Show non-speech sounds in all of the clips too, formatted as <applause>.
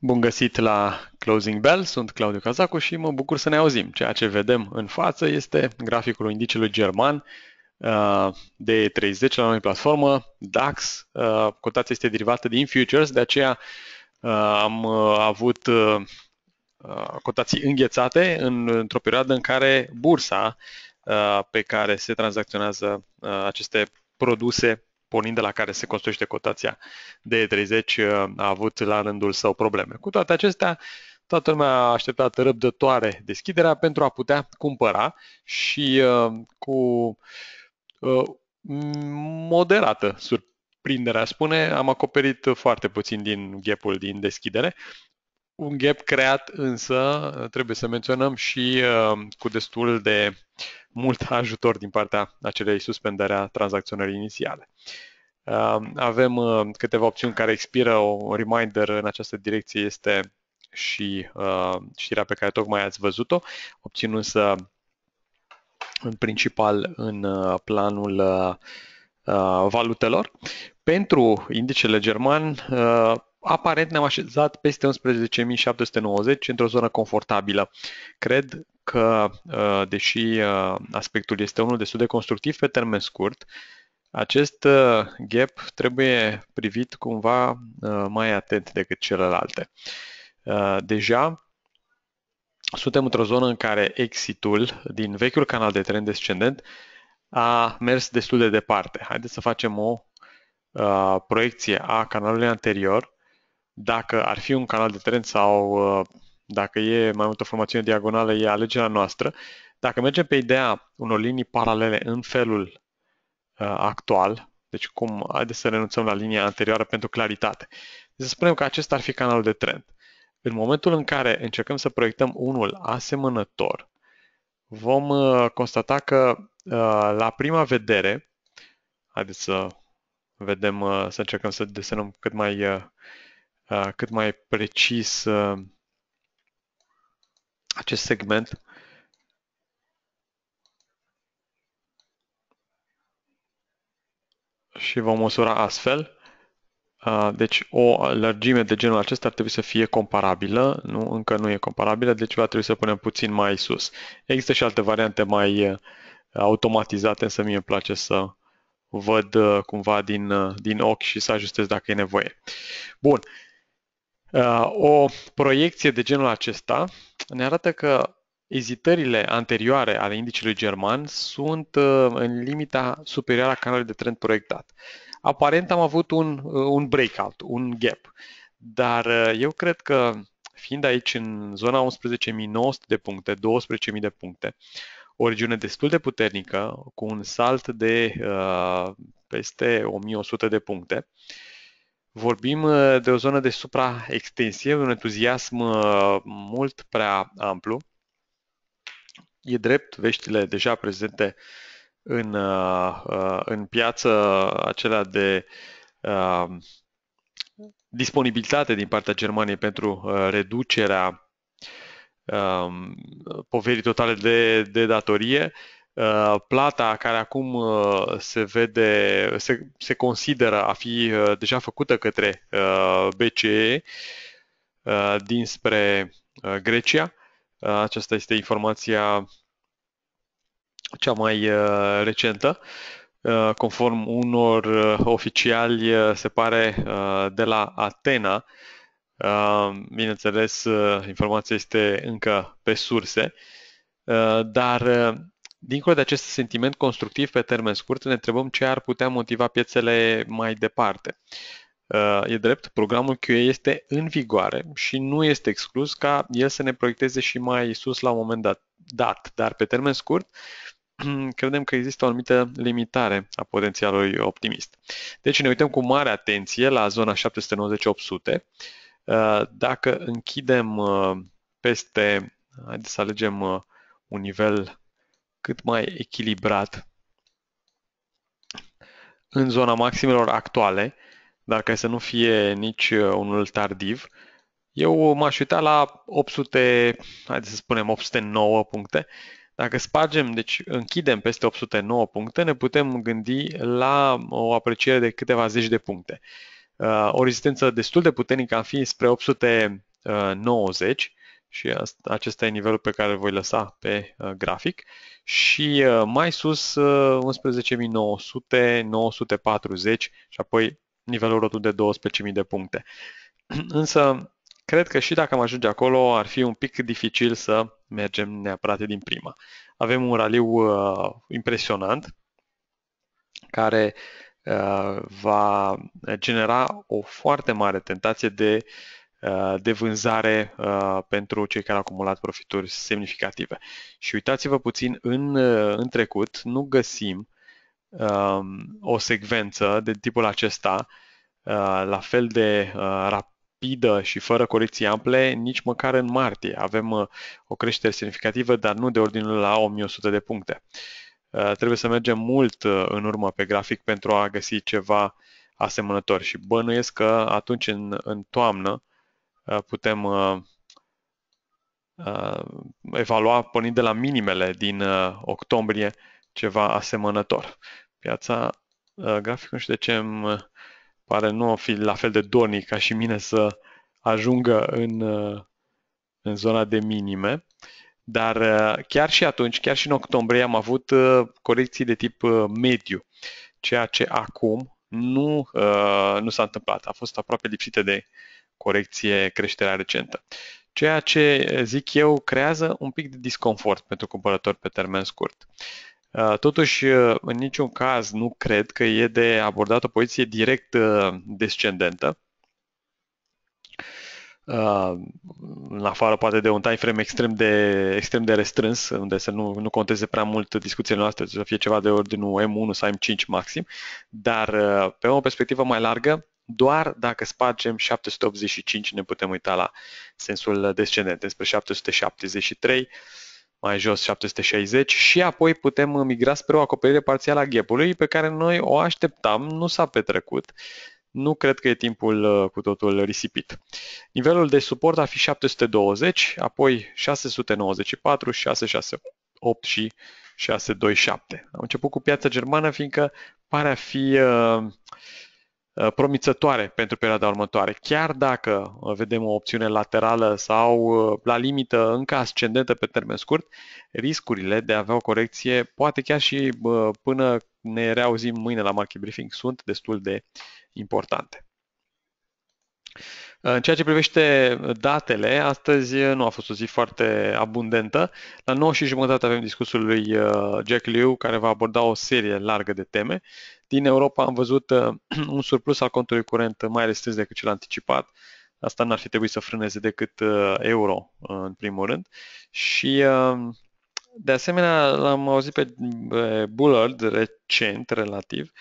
Bun găsit la Closing Bell, sunt Claudiu Cazacu și mă bucur să ne auzim. Ceea ce vedem în față este graficul indicelui german uh, de 30 la noi platformă, DAX, uh, cotația este derivată din futures, de aceea uh, am avut cotații înghețate într-o perioadă în care bursa pe care se tranzacționează aceste produse pornind de la care se construiește cotația de 30 uh, a avut la rândul său probleme. Cu toate acestea, toată lumea a așteptat răbdătoare deschiderea pentru a putea cumpăra și uh, cu uh, moderată surprinderea, spune, am acoperit foarte puțin din gapul din deschidere un gap creat însă, trebuie să menționăm și uh, cu destul de mult <laughs> ajutor din partea acelei suspendări a tranzacționării inițiale. Uh, avem uh, câteva opțiuni care expiră, o reminder în această direcție este și uh, știrea pe care tocmai ați văzut-o, obținut însă în principal în uh, planul uh, uh, valutelor. Pentru indicele german, aparent ne-am așezat peste 11.790 într-o zonă confortabilă. Cred că, uh, deși uh, aspectul este unul destul de constructiv pe termen scurt, acest uh, gap trebuie privit cumva mai atent decât celelalte. Deja suntem într-o zonă în care exitul din vechiul canal de trend descendent a mers destul de departe. Haideți să facem o proiecție a canalului anterior dacă ar fi un canal de trend sau uh, dacă e mai multă formațiune diagonală, e alegerea noastră. Dacă mergem pe ideea unor linii paralele în felul uh, actual, deci cum, haideți să renunțăm la linia anterioară pentru claritate. Deci să spunem că acesta ar fi canalul de trend. În momentul în care încercăm să proiectăm unul asemănător, vom uh, constata că la prima vedere, haideți să vedem, să încercăm să desenăm cât mai Uh, cât mai precis uh, acest segment. Și vom măsura astfel. Uh, deci o lărgime de genul acesta ar trebui să fie comparabilă, nu, încă nu e comparabilă, deci va trebui să punem puțin mai sus. Există și alte variante mai automatizate, însă mie îmi place să văd cumva din, din ochi și să ajustez dacă e nevoie. Bun, Uh, o proiecție de genul acesta ne arată că ezitările anterioare ale indicelui german sunt uh, în limita superioară a canalului de trend proiectat. Aparent am avut un, uh, un breakout, un gap, dar eu cred că fiind aici în zona 11.900 de puncte, 12.000 de puncte, o regiune destul de puternică, cu un salt de uh, peste 1.100 de puncte, uh, Vorbim uh, de o zonă de supraextensie, un entuziasm uh, mult prea amplu. E drept, veștile deja prezente în, uh, în piață, acelea de disponibilitate din partea Germaniei pentru reducerea um, poverii totale de, de datorie, Uh, plata care acum uh, se vede, se, se consideră a fi uh, deja făcută către BCE dinspre Grecia. Aceasta este informația cea mai recentă. Conform unor oficiali, se pare de la Atena, bineînțeles, informația este încă pe surse, dar Dincolo de acest sentiment constructiv pe termen scurt, ne întrebăm ce ar putea motiva piețele mai departe. Uh, e drept, programul QE este în vigoare și nu este exclus ca el să ne proiecteze și mai sus la un moment dat, dat dar pe termen scurt <clears throat> credem că există o anumită limitare a potențialului optimist. Deci ne uităm cu mare atenție la zona 790-800. Uh, dacă închidem uh, peste, haideți să alegem un nivel cât mai echilibrat în zona maximelor actuale, dar ca să nu fie nici uh, unul tardiv, eu m-aș uita la 800, hai să spunem 809 puncte. Dacă spargem, deci închidem peste 809 puncte, ne putem gândi la o apreciere de câteva zeci de puncte. Uh, o rezistență destul de puternică ar fi spre 890, și acesta e nivelul pe care îl voi lăsa pe uh, grafic. Și uh, mai sus 11.900, uh, 940 și apoi nivelul rotul de 12.000 de puncte. <clears throat> Însă, cred că și dacă am ajunge acolo, ar fi un pic dificil să mergem neapărat din prima. Avem un raliu impresionant care va genera o foarte mare tentație de uh, Uh, de vânzare uh, pentru cei care au acumulat profituri semnificative. Și uitați-vă puțin, în, uh, în trecut nu găsim um, o secvență de tipul acesta la fel de rapidă și fără corecții ample, nici măcar în martie. Avem o creștere semnificativă, dar nu de ordinul la 1100 de puncte. Trebuie să mergem mult în urmă pe grafic pentru a găsi ceva asemănător și bănuiesc că atunci în, în toamnă Uh, putem uh, uh, evalua pornind de la minimele din octombrie ceva asemănător. Piața graficul și de ce îmi pare nu o fi la fel de dornic ca și mine să ajungă în, în zona de minime. Dar chiar și atunci, chiar și în octombrie, am avut corecții de tip mediu, ceea ce acum nu, nu s-a întâmplat. A fost aproape lipsită de corecție, creșterea recentă. Ceea ce, eh, zic eu, creează un pic de disconfort pentru cumpărători pe termen scurt. Eh, totuși, eh, în niciun caz nu cred că e de abordat o poziție direct descendentă, în afară poate de un time frame extrem de, extrem de restrâns, unde să nu, nu conteze prea mult discuțiile noastre, să fie ceva de ordinul M1 sau M5 maxim, dar pe o perspectivă mai largă, doar dacă spargem 785 ne putem uita la sensul descendent, despre 773, mai jos 760 și apoi putem migra spre o acoperire parțială a gapului pe care noi o așteptam, nu s-a petrecut. Nu cred că e timpul uh, cu totul risipit. Nivelul de suport ar fi 720, apoi 694, 668 și 627. Am început cu piața germană fiindcă pare a fi uh, Uh, promițătoare pentru perioada următoare. Chiar dacă uh, vedem o opțiune laterală sau uh, la limită încă ascendentă pe termen scurt, riscurile de a avea o corecție, poate chiar și până ne reauzim mâine la market briefing, sunt destul de importante. În ceea ce privește datele, astăzi nu a fost o zi foarte abundentă. La 9 și jumătate avem discursul lui Jack Liu, care va aborda o serie largă de teme. Din Europa am văzut uh, <clears throat> un surplus al contului curent mai restrâns decât cel anticipat. Asta n-ar fi trebuit să frâneze decât uh, euro, uh, în primul rând. Și de asemenea, l-am auzit pe Bullard recent, relativ,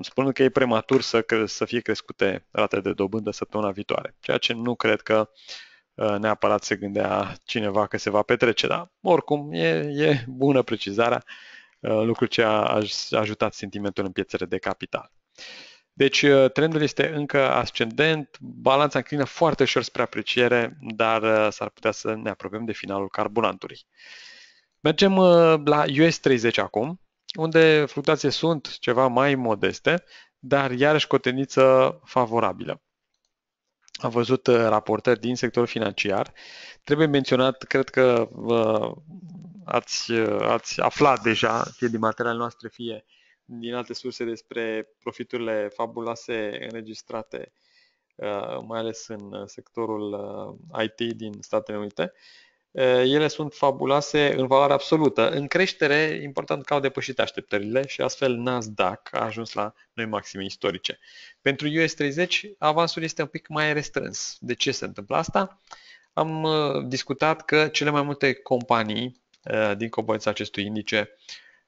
spunând că e prematur să, cre- să fie crescute ratele de dobândă săptămâna viitoare, ceea ce nu cred că neapărat se gândea cineva că se va petrece, dar oricum e, e bună precizarea Uh, lucru ce a ajutat sentimentul în piețele de capital. Deci uh, trendul este încă ascendent, balanța înclină foarte ușor spre apreciere, dar uh, s-ar putea să ne apropiem de finalul carburantului. Mergem la US30 acum, unde fluctuații sunt ceva mai modeste, dar iarăși cu o tendință favorabilă. Am văzut raportări din sectorul financiar. Trebuie menționat, cred că ați, uh, ați aflat deja, fie din materialele noastre, fie din alte surse despre profiturile fabuloase înregistrate, uh, mai ales în uh, sectorul IT din Statele Unite. Ele sunt fabuloase în valoare absolută, în creștere, important că au depășit așteptările și astfel Nasdaq a ajuns la noi maxime istorice. Pentru US30 avansul este un pic mai restrâns. De ce se întâmplă asta? Am discutat că cele mai multe companii Uh, din componența acestui indice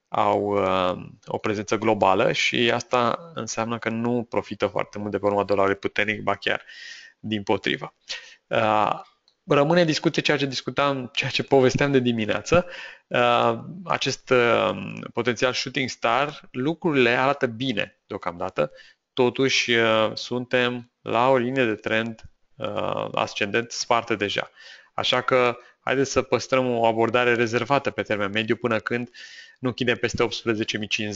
au uh, o prezență globală și asta înseamnă că nu profită foarte mult de pe urma dolarului puternic, ba chiar din potrivă. Uh, rămâne discuție ceea ce discutam, ceea ce povesteam de dimineață, acest potențial shooting star, lucrurile arată bine deocamdată, totuși suntem la o linie de trend ascendent spartă deja. Așa că haideți să păstrăm o abordare rezervată pe termen mediu până când nu închidem peste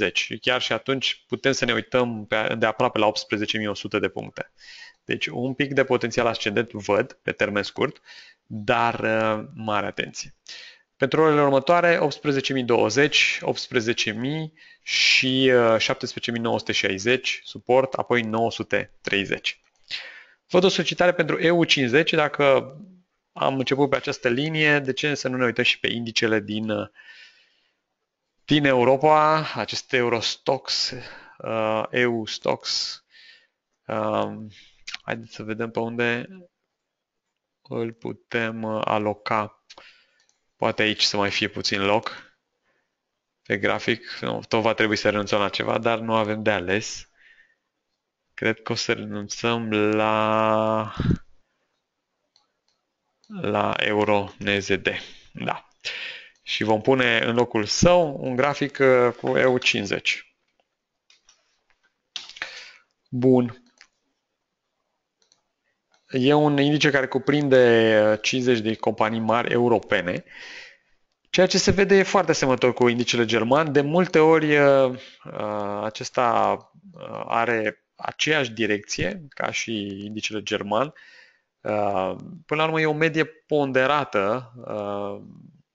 18.050. Chiar și atunci putem să ne uităm pe, de aproape la 18.100 de puncte. Deci un pic de potențial ascendent văd pe termen scurt, dar uh, mare atenție. Pentru orele următoare, 18.020, 18.000 și 17.960 uh, suport, apoi 930. Văd o solicitare pentru EU50, dacă am început pe această linie, de ce să nu ne uităm și pe indicele din, uh, din Europa, acest Eurostox, uh, EU Stox. Um, haideți să vedem pe unde îl putem uh, aloca. Poate aici să mai fie puțin loc pe grafic. Nu, tot va trebui să renunțăm la ceva, dar nu avem de ales. Cred că o să renunțăm la la euro NZD. Da. Și vom pune în locul său un grafic uh, cu EU50. Bun. E un indice care cuprinde 50 uh, de companii mari europene, ceea ce se vede e foarte asemănător cu indicele german. De multe ori uh, acesta are aceeași direcție ca și indicele german, Uh, până la urmă e o medie ponderată uh,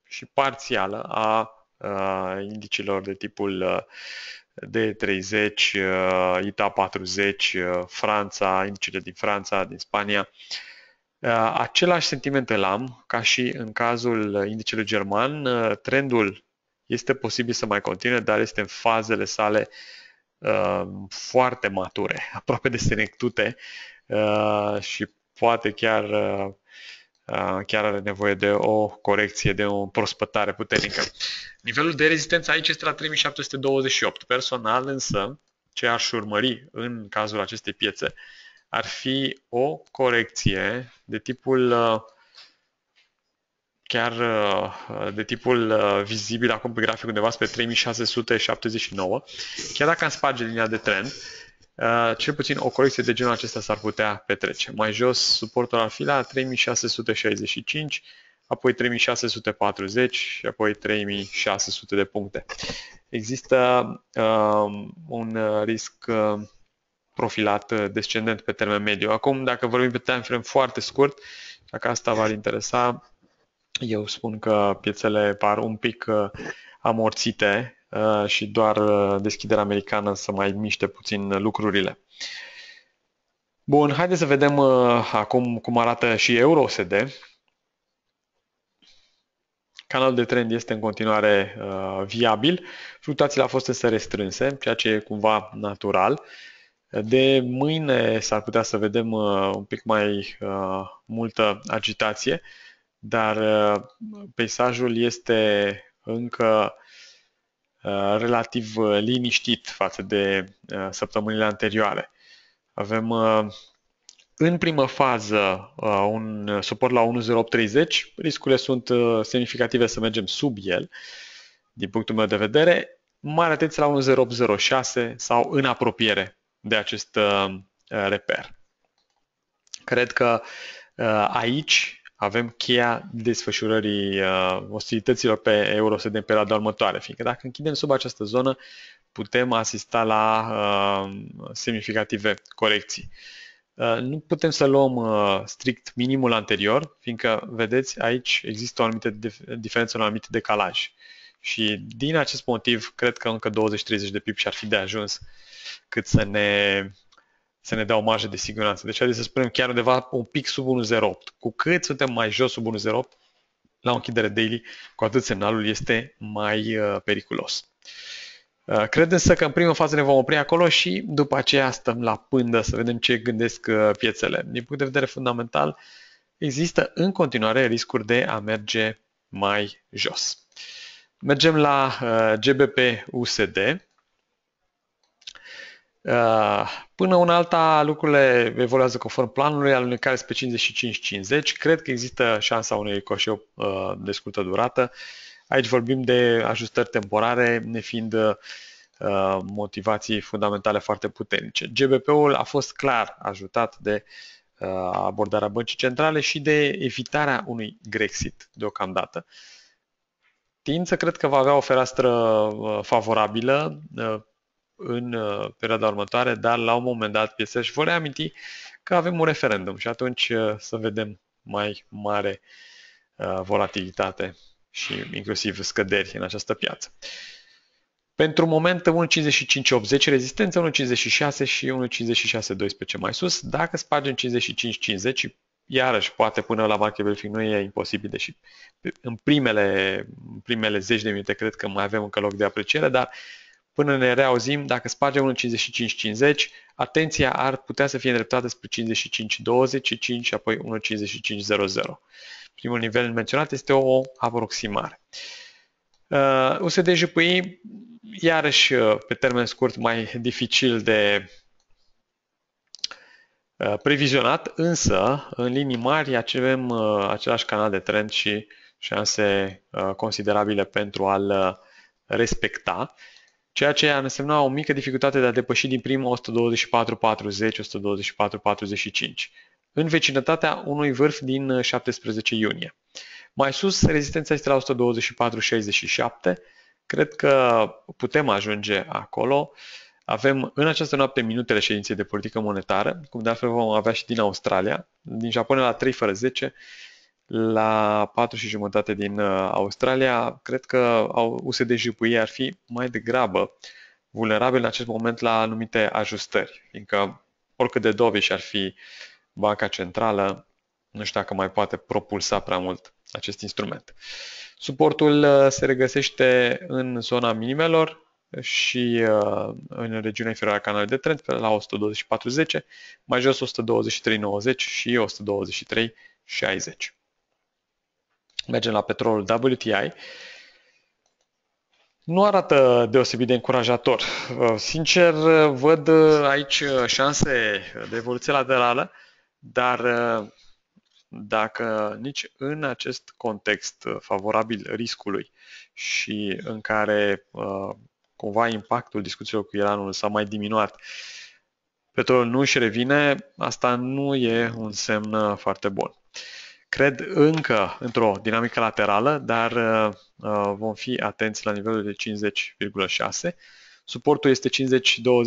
și parțială a uh, indicilor de tipul D30, ITA 40, Franța, indicile din Franța, din Spania. Același sentiment îl am ca și în cazul indicelui german. Trendul este posibil să mai continue, dar este în fazele sale foarte mature, <laughs> aproape de senectute și poate chiar, uh, uh, chiar are nevoie de o corecție, de o prospătare puternică. Nivelul de rezistență aici este la 3728. Personal însă, ce aș urmări în cazul acestei piețe ar fi o corecție de tipul uh, chiar de tipul vizibil acum pe grafic undeva spre 3679. Chiar dacă am sparge linia de trend, Uh, cel puțin o corecție de genul acesta s-ar putea petrece. Mai jos, suportul ar fi la 3665, apoi 3640 și apoi 3600 de puncte. Există um, uh, un risc uh, profilat uh, descendent pe termen mediu. Acum, dacă vorbim pe time frame foarte scurt, dacă asta v-ar interesa, eu spun că piețele par un pic amorțite Uh, și doar uh, deschiderea americană să mai miște puțin lucrurile. Bun, haideți să vedem uh, acum cum arată și EuroSD. Canalul de trend este în continuare uh, viabil. Fluctuațiile au fost însă restrânse, ceea ce e cumva natural. De mâine s-ar putea să vedem uh, un pic mai uh, multă agitație, dar uh, peisajul este încă Uh, relativ uh, liniștit față de uh, săptămânile anterioare. Avem în primă fază un suport la 1.0830, riscurile sunt semnificative să mergem sub el, din punctul meu de vedere, mare atenție la 1.0806 sau în apropiere de acest reper. Cred că aici avem cheia desfășurării uh, ostilităților pe euro se în perioada următoare, fiindcă dacă închidem sub această zonă, putem asista la uh, semnificative corecții. Uh, nu putem să luăm uh, strict minimul anterior, fiindcă, vedeți, aici există o anumită diferență, un anumit decalaj. Și din acest motiv, cred că încă 20-30 de pip și ar fi de ajuns cât să ne să ne dea o marjă de siguranță. Deci haideți să spunem chiar undeva un pic sub 1.08. Cu cât suntem mai jos sub 1.08 la o închidere daily, cu atât semnalul este mai uh, periculos. Uh, cred însă că în prima fază ne vom opri acolo și după aceea stăm la pândă să vedem ce gândesc uh, piețele. Din punct de vedere fundamental, există în continuare riscuri de a merge mai jos. Mergem la uh, GBP USD. Ah, până un alta, lucrurile evoluează conform planului, alunecare spre 55-50. Cred că există șansa unui ricoșeu ah, de scurtă durată. Aici vorbim de ajustări temporare, nefiind ah, motivații fundamentale foarte puternice. GBP-ul a fost clar ajutat de abordarea băncii centrale și de evitarea unui Grexit deocamdată. Tință cred că va avea o fereastră favorabilă în uh, perioada următoare, dar la un moment dat piesa și vor reaminti că avem un referendum și atunci uh, să vedem mai mare uh, volatilitate și inclusiv scăderi în această piață. Pentru moment 1.55.80 rezistență, 1.56 și 1.56.12 mai sus. Dacă spargem 55.50, iarăși poate până la market briefing nu e imposibil, deși în primele, primele zeci de minute cred că mai avem încă loc de apreciere, dar uh, Până ne reauzim, dacă spargem 15550, atenția ar putea să fie îndreptată spre 55 și apoi 15500. Primul nivel menționat este o aproximare. Uh, USD JPI, iarăși uh, pe termen scurt mai dificil de uh, previzionat, însă în linii mari avem uh, același canal de trend și șanse considerabile pentru a-l respecta ceea ce ar însemna o mică dificultate de a depăși din primul 124-40-124-45, în vecinătatea unui vârf din 17 uh, iunie. Mai sus, rezistența este la 124-67, cred că putem ajunge acolo. Avem în această noapte minutele ședinței de politică monetară, cum de altfel vom avea și din Australia, din Japonia la 3 fără 10, la 4 și jumătate din uh, Australia, cred că USD JPY ar fi mai degrabă vulnerabil în acest moment la anumite ajustări, fiindcă oricât de doviș ar fi banca centrală, nu știu dacă mai poate propulsa prea mult acest instrument. Suportul uh, se regăsește în zona minimelor și uh, în regiunea inferioară a canalului de trend, la 124.10, mai jos 123.90 și 123.60 mergem la petrolul WTI, nu arată deosebit de încurajator. Sincer, văd uh, aici uh, șanse de evoluție laterală, dar uh, dacă nici în acest context favorabil riscului și în care cumva impactul discuțiilor cu Iranul s-a mai diminuat, petrolul nu își revine, asta nu e un semn foarte bun cred încă într-o dinamică laterală, dar uh, uh, vom fi atenți la nivelul de 50,6. Suportul este 50-25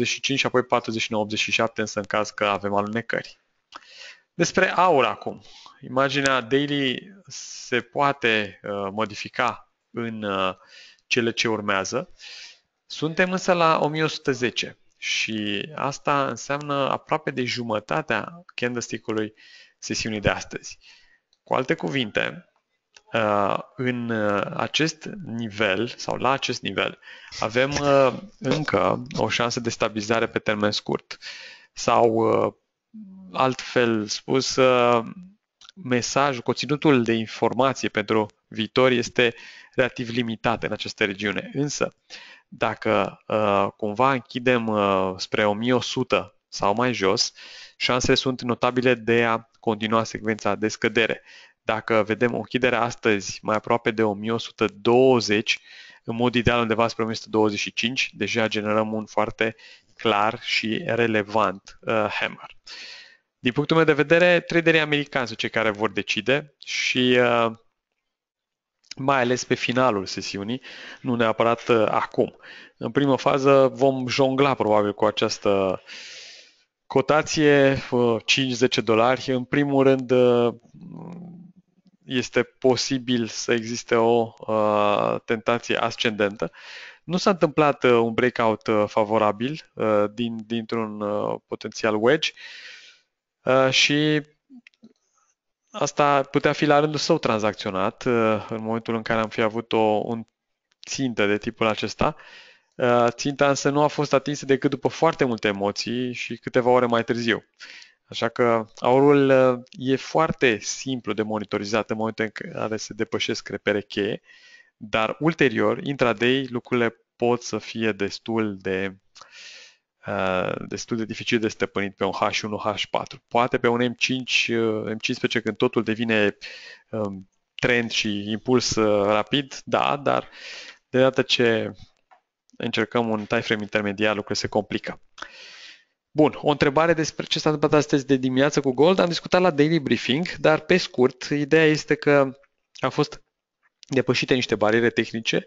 și apoi 49-87, însă în caz că avem alunecări. Despre aur acum. Imaginea daily se poate uh, modifica în uh, cele ce urmează. Suntem însă la 1110 și asta înseamnă aproape de jumătatea candlestick-ului sesiunii de astăzi. Uh, cu alte cuvinte, uh, în uh, acest nivel sau la acest nivel avem uh, încă o șansă de stabilizare pe termen scurt sau altfel spus mesajul, conținutul de informație pentru viitor este relativ limitat în această regiune. Însă, dacă cumva închidem spre 1100 sau mai jos, șansele sunt notabile de a continua secvența de scădere. Dacă vedem o închidere astăzi mai aproape de 1120, în mod ideal undeva spre 1125, deja generăm un foarte clar și relevant uh, hammer. Din punctul meu de vedere, traderii americani sunt cei care vor decide și uh, mai ales pe finalul sesiunii, nu neapărat uh, acum. În primă fază vom jongla probabil cu această uh, Cotație 5-10 dolari. În primul rând, uh, este posibil să existe o uh, tentație ascendentă. Nu s-a întâmplat uh, un breakout favorabil din, dintr-un potențial wedge și asta putea fi la rândul său tranzacționat în momentul în care am fi avut o, un țintă de tipul acesta. Uh, Uh, ținta însă nu a fost atinsă decât după foarte multe emoții și câteva ore mai târziu. Așa că aurul uh, e foarte simplu de monitorizat în momentul în care se depășesc repere cheie, dar ulterior, intraday, lucrurile pot să fie destul de uh, destul de dificil de stăpânit pe un H1, H4. Poate pe un M5, M15 când totul devine um, trend și impuls rapid, da, dar de data ce încercăm un frame intermediar, lucrurile se complică. Bun, o întrebare despre ce s-a întâmplat astăzi de dimineață cu Gold. Am discutat la daily briefing, dar pe scurt, ideea este că au fost depășite niște bariere tehnice,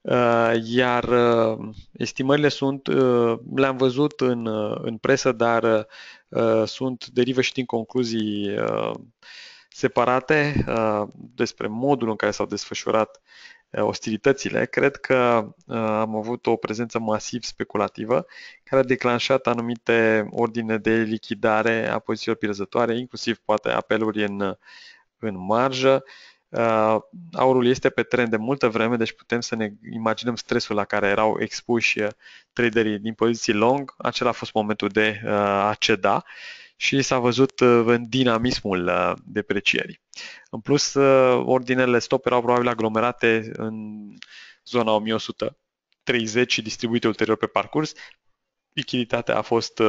uh, iar uh, estimările sunt, uh, le-am văzut în, în presă, dar sunt derivă și din concluzii separate despre modul în care s-au desfășurat Eh, ostilitățile, cred că eh, am avut o prezență masiv speculativă care a declanșat anumite ordine de lichidare a pozițiilor pierzătoare, inclusiv poate apeluri în, în marjă. Eh, aurul este pe trend de multă vreme, deci putem să ne imaginăm stresul la care erau expuși traderii din poziții long. Acela a fost momentul de a ceda. Uh, și s-a văzut uh, în dinamismul uh, deprecierii. În plus, uh, ordinele stop erau probabil aglomerate în zona 1130 și distribuite ulterior pe parcurs. Lichiditatea a fost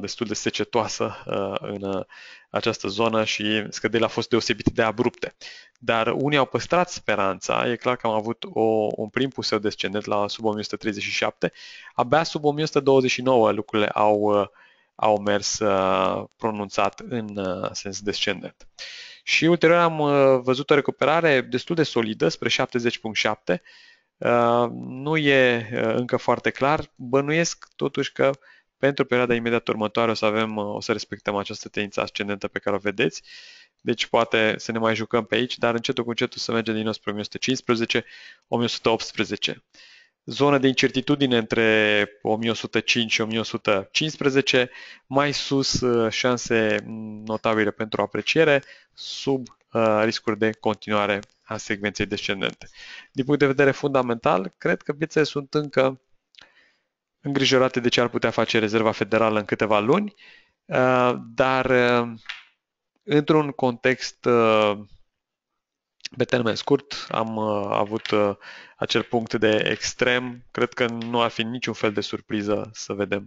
destul de secetoasă în această zonă și scăderile au fost deosebit de abrupte. Dar unii au păstrat speranța, e clar că am avut o, un prim puseu descendent la sub 1137, abia sub 1129 lucrurile au uh, au mers uh, pronunțat în uh, sens descendent. Și ulterior am uh, văzut o recuperare destul de solidă spre 70.7. Nu e încă foarte clar. Bănuiesc totuși că pentru perioada imediat următoare o să avem, o să respectăm această tendință ascendentă pe care o vedeți. Deci poate să ne mai jucăm pe aici, dar încetul cu încetul să mergem din nou spre 1115, 1118 zonă de incertitudine între 1105 și 1115, mai sus uh, șanse notabile pentru apreciere, sub uh, riscuri de continuare a secvenței descendente. Din punct de vedere fundamental, cred că piețele sunt încă îngrijorate de ce ar putea face Rezerva Federală în câteva luni, uh, dar într-un context pe termen scurt am uh, avut uh, acel punct de extrem. Cred că nu ar fi niciun fel de surpriză să vedem,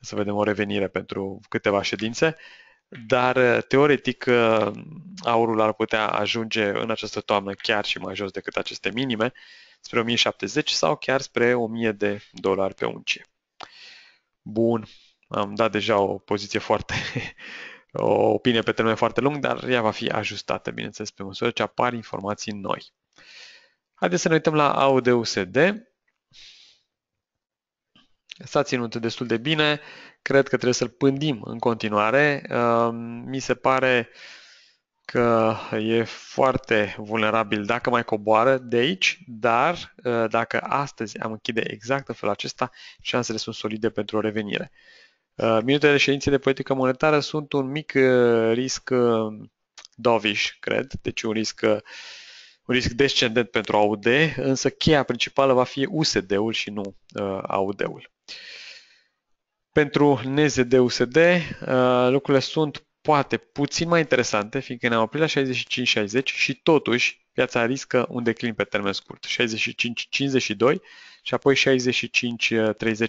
să vedem o revenire pentru câteva ședințe dar uh, teoretic aurul ar putea ajunge în această toamnă chiar și mai jos decât aceste minime, spre 1070 sau chiar spre 1000 de dolari pe uncie. Bun, am dat deja o poziție foarte o opinie pe termen foarte lung, dar ea va fi ajustată, bineînțeles, pe măsură ce apar informații noi. Haideți să ne uităm la AUDUSD. S-a ținut destul de bine, cred că trebuie să-l pândim în continuare. Ehm, mi se pare că e foarte vulnerabil dacă mai coboară de aici, dar eh, dacă astăzi am închide exact în felul acesta, șansele sunt solide pentru o revenire. Uh, minutele de ședinței de politică monetară sunt un mic uh, risc uh, dovish, cred, deci un risc, un risc descendent pentru AUD, însă cheia principală va fi USD-ul și nu AUD-ul. Pentru NZD-USD lucrurile sunt poate puțin mai interesante, fiindcă ne-am oprit la 65-60 și totuși piața riscă un declin pe termen scurt, 65-52 și apoi 65-30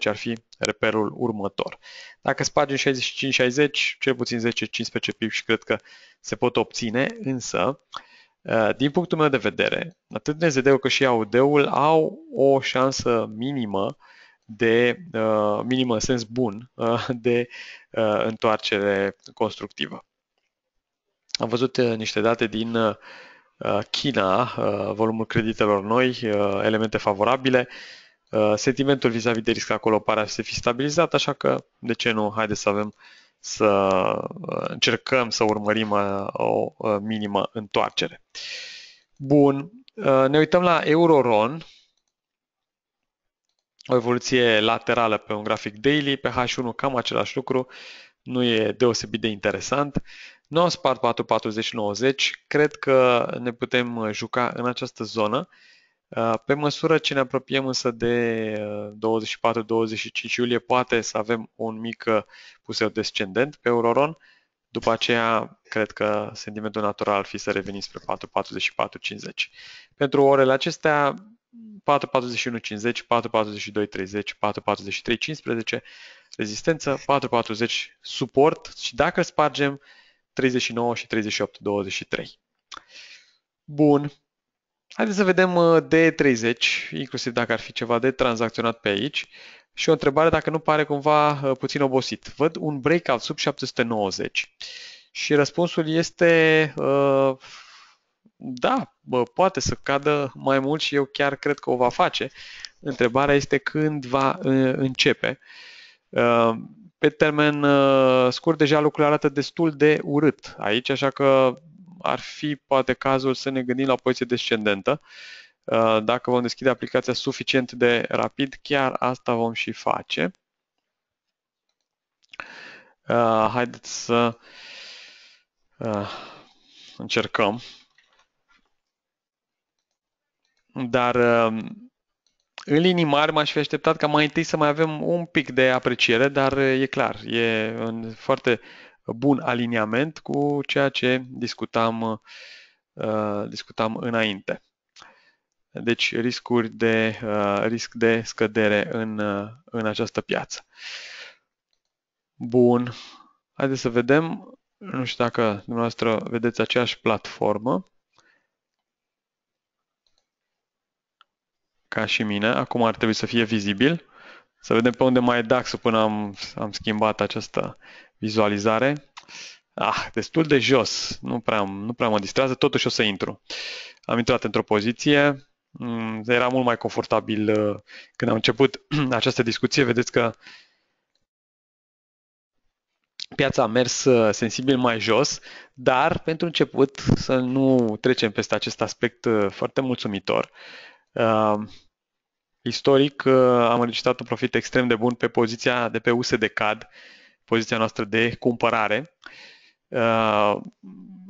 ar fi reperul următor. Dacă spargem 65-60, cel puțin 10-15 pip și cred că se pot obține, însă eh, din punctul meu de vedere, atât NZD-ul cât și AUD-ul au o șansă minimă de uh, minimă în sens bun uh, de uh, întoarcere constructivă. Am văzut uh, niște date din uh, China, volumul creditelor noi, elemente favorabile Uh, sentimentul vis-a-vis de risc acolo pare să fi stabilizat, așa că de ce nu, haideți să avem să uh, încercăm să urmărim uh, o minimă întoarcere. Bun, ne uităm la Euroron, o evoluție laterală pe un grafic daily, pe H1 cam același lucru, nu e deosebit de interesant. Nu am spart 440-90, cred că ne putem juca în această zonă Uh, pe măsură ce ne apropiem însă de 24-25 uh, iulie, poate să avem un mic uh, puseu descendent pe Euroron. După aceea, cred că sentimentul natural ar fi să revenim spre 4.44.50. Pentru orele acestea, 4.41.50, 4.42.30, 4.43.15, rezistență, 4.40 suport și dacă spargem 39 și 38.23. Bun, Haideți să vedem uh, D30, inclusiv dacă ar fi ceva de tranzacționat pe aici. Și o întrebare dacă nu pare cumva uh, puțin obosit. Văd un breakout sub 790 și răspunsul este uh, da, poate să cadă mai mult și eu chiar cred că o va face. Întrebarea este când va începe. pe termen scurt, deja lucrurile arată destul de urât aici, așa că ar fi poate cazul să ne gândim la o poziție descendentă. Uh, dacă vom deschide aplicația suficient de rapid, chiar asta vom și face. Uh, haideți să uh, încercăm. Dar în linii mari m-aș fi așteptat ca mai întâi să mai avem un pic de apreciere, dar e clar, e în foarte bun aliniament cu ceea ce discutam, uh, discutam înainte. Deci riscuri de, uh, risc de scădere în, uh, în această piață. Bun. Haideți să vedem. Nu știu dacă dumneavoastră vedeți aceeași platformă. Ca și mine. Acum ar trebui să fie vizibil. Să vedem pe unde mai e dax până am, am schimbat această vizualizare. Ah, destul de jos, nu prea, nu prea mă distrează, totuși o să intru. Am intrat într-o poziție, mm, era mult mai confortabil uh, când am început <clears throat> această discuție. Vedeți că piața a mers uh, sensibil mai jos, dar pentru început să nu trecem peste acest aspect uh, foarte mulțumitor. Istoric uh, am înregistrat un profit extrem de bun pe poziția de pe USD CAD, poziția noastră de cumpărare, uh,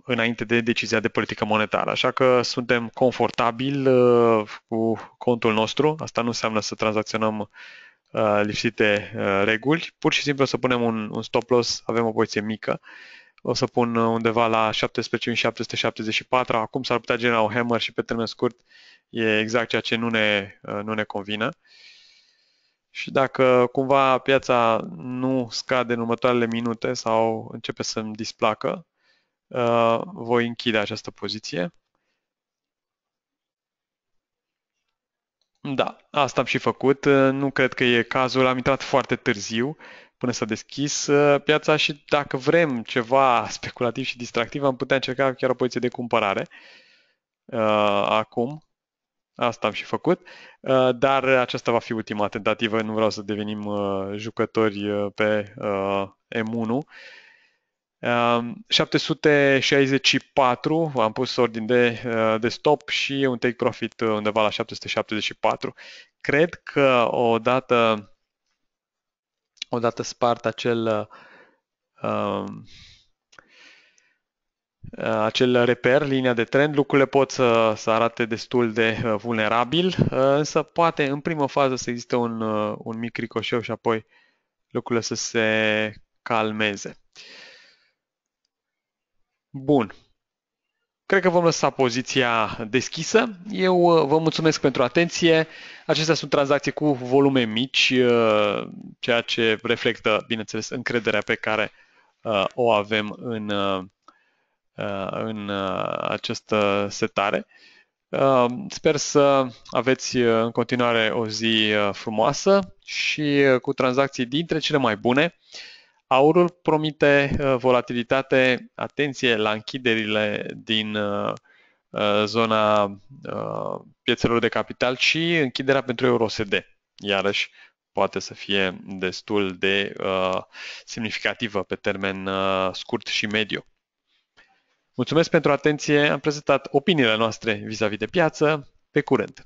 înainte de decizia de politică monetară. Așa că suntem confortabil uh, cu contul nostru. Asta nu înseamnă să tranzacționăm lipsite reguli. Pur și simplu să punem un, un stop loss, avem o poziție mică. O să pun undeva la 17.774. Acum s-ar putea genera o hammer și pe termen scurt e exact ceea ce nu ne, uh, nu ne convine. Și dacă cumva piața nu scade în următoarele minute sau începe să-mi displacă, uh, voi închide această poziție. Da, asta am și făcut. Uh, nu cred că e cazul. Am intrat foarte târziu până s-a deschis piața și dacă vrem ceva <laughs> speculativ și distractiv, am putea încerca chiar o poziție de cumpărare acum, Asta am și făcut, uh, dar aceasta va fi ultima tentativă, nu vreau să devenim uh, jucători uh, pe M1. 764, um, am pus ordin de, de stop și un take profit undeva la 774. Cred că odată, odată spart acel um, Uh, acel reper, linia de trend, lucrurile pot să, să arate destul de uh, vulnerabil, uh, însă poate în primă fază să existe un, un mic ricoșeu și apoi lucrurile să se calmeze. Bun. Cred că vom lăsa poziția deschisă. Eu vă mulțumesc pentru atenție. Acestea sunt tranzacții cu volume mici, ceea ce reflectă, bineînțeles, încrederea pe care o avem în Uh, în uh, această setare. Uh, sper să aveți în continuare o zi frumoasă și cu tranzacții dintre cele mai bune. Aurul promite volatilitate, atenție la închiderile din zona piețelor de capital și închiderea pentru EuroSD. Iarăși, poate să fie destul de uh, semnificativă pe termen uh, scurt și mediu. Mulțumesc pentru atenție, am prezentat opiniile noastre vis-a-vis de piață, pe curând!